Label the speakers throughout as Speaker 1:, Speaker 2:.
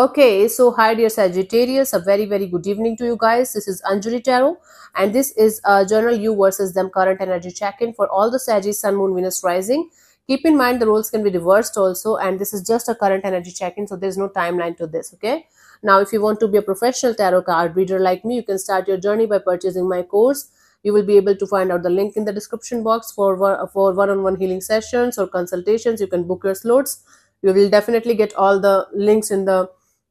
Speaker 1: Okay, so hi dear Sagittarius, a very very good evening to you guys. This is Anjali Tarot and this is a general you versus them current energy check-in for all the Sagittarius Sun, Moon, Venus rising. Keep in mind the roles can be reversed also and this is just a current energy check-in so there's no timeline to this, okay? Now if you want to be a professional tarot card reader like me, you can start your journey by purchasing my course. You will be able to find out the link in the description box for for one-on-one -on -one healing sessions or consultations. You can book your slots. You will definitely get all the links in the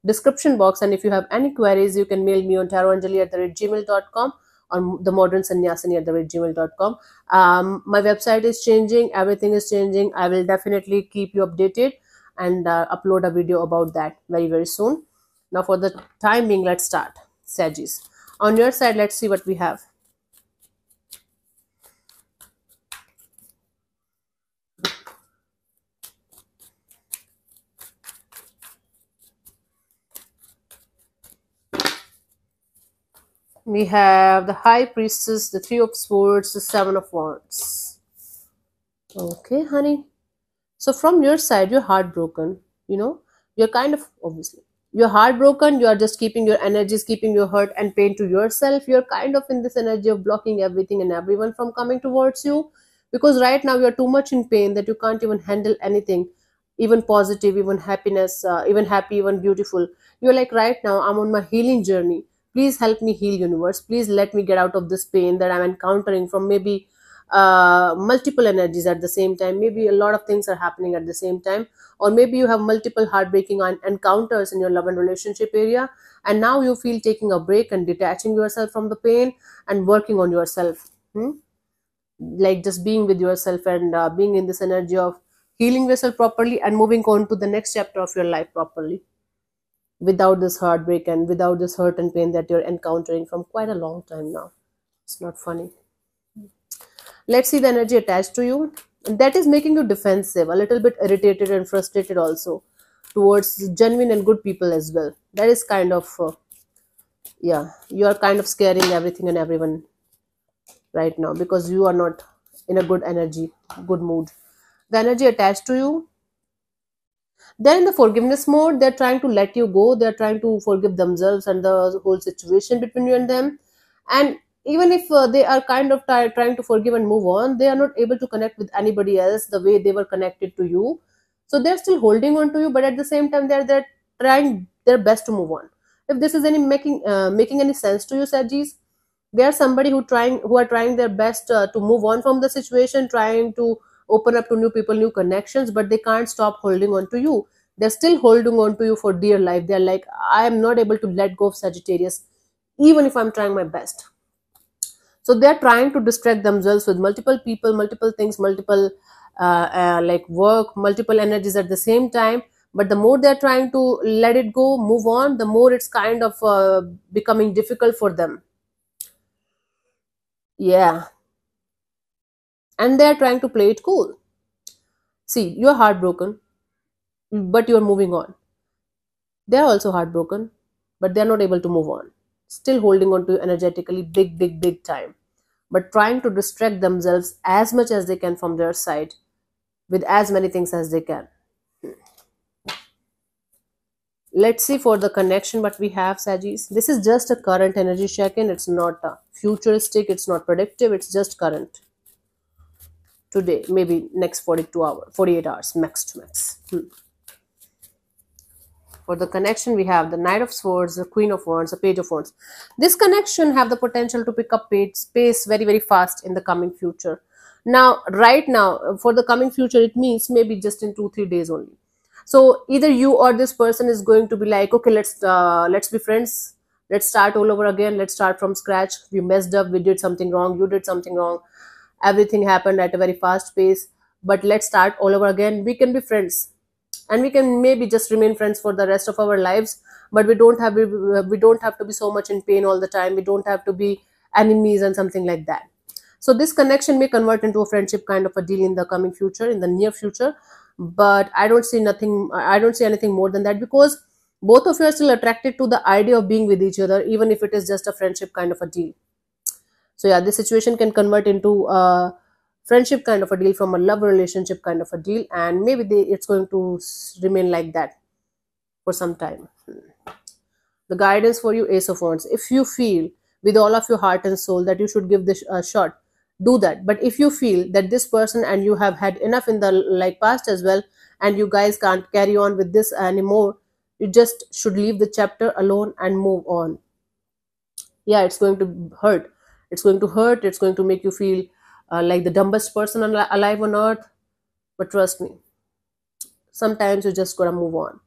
Speaker 1: description box. And if you have any queries, you can mail me on tarotanjali at the rate gmail.com on the modern sannyasini at the rate gmail.com. Um, my website is changing, everything is changing. I will definitely keep you updated and uh, upload a video about that very, very soon. Now, for the time being, let's start. Sages, On your side, let's see what we have. we have the High Priestess, the Three of Swords, the Seven of Wands. Okay, honey. So from your side, you're heartbroken. You know, you're kind of, obviously, you're heartbroken. You are just keeping your energies, keeping your hurt and pain to yourself. You're kind of in this energy of blocking everything and everyone from coming towards you. Because right now, you're too much in pain that you can't even handle anything even positive even happiness uh, even happy even beautiful you're like right now i'm on my healing journey please help me heal universe please let me get out of this pain that i'm encountering from maybe uh, multiple energies at the same time maybe a lot of things are happening at the same time or maybe you have multiple heartbreaking encounters in your love and relationship area and now you feel taking a break and detaching yourself from the pain and working on yourself hmm? like just being with yourself and uh, being in this energy of healing yourself properly and moving on to the next chapter of your life properly without this heartbreak and without this hurt and pain that you're encountering from quite a long time now. It's not funny. Let's see the energy attached to you. And that is making you defensive, a little bit irritated and frustrated also towards genuine and good people as well. That is kind of, uh, yeah, you are kind of scaring everything and everyone right now because you are not in a good energy, good mood. The energy attached to you they're in the forgiveness mode. They're trying to let you go. They're trying to forgive themselves and the whole situation between you and them. And even if uh, they are kind of trying to forgive and move on, they are not able to connect with anybody else the way they were connected to you. So they're still holding on to you, but at the same time, they're they're trying their best to move on. If this is any making uh, making any sense to you, Sajis, they are somebody who trying who are trying their best uh, to move on from the situation, trying to open up to new people, new connections, but they can't stop holding on to you. They're still holding on to you for dear life. They're like, I am not able to let go of Sagittarius, even if I'm trying my best. So they're trying to distract themselves with multiple people, multiple things, multiple uh, uh, like work, multiple energies at the same time. But the more they're trying to let it go, move on, the more it's kind of uh, becoming difficult for them yeah and they are trying to play it cool. See, you're heartbroken, but you're moving on. They're also heartbroken, but they're not able to move on. Still holding on to energetically big, big, big time, but trying to distract themselves as much as they can from their side with as many things as they can. Let's see for the connection what we have, Sagis. This is just a current energy check in. It's not futuristic, it's not predictive, it's just current today maybe next 42 hours, 48 hours max to max hmm. for the connection we have the knight of swords the queen of wands the page of wands this connection have the potential to pick up space very very fast in the coming future now right now for the coming future it means maybe just in two three days only so either you or this person is going to be like okay let's uh, let's be friends let's start all over again let's start from scratch we messed up we did something wrong you did something wrong everything happened at a very fast pace but let's start all over again we can be friends and we can maybe just remain friends for the rest of our lives but we don't have we don't have to be so much in pain all the time we don't have to be enemies and something like that so this connection may convert into a friendship kind of a deal in the coming future in the near future but i don't see nothing i don't see anything more than that because both of you are still attracted to the idea of being with each other even if it is just a friendship kind of a deal so yeah, this situation can convert into a friendship kind of a deal from a love relationship kind of a deal, and maybe they, it's going to remain like that for some time. Hmm. The guidance for you, Ace of Wands. If you feel with all of your heart and soul that you should give this a shot, do that. But if you feel that this person and you have had enough in the like past as well, and you guys can't carry on with this anymore, you just should leave the chapter alone and move on yeah it's going to hurt it's going to hurt. It's going to make you feel uh, like the dumbest person al alive on earth. But trust me, sometimes you just gotta move on.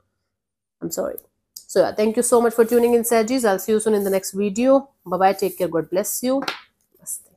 Speaker 1: I'm sorry. So yeah, thank you so much for tuning in, Sagis. I'll see you soon in the next video. Bye bye. Take care. God bless you. Namaste.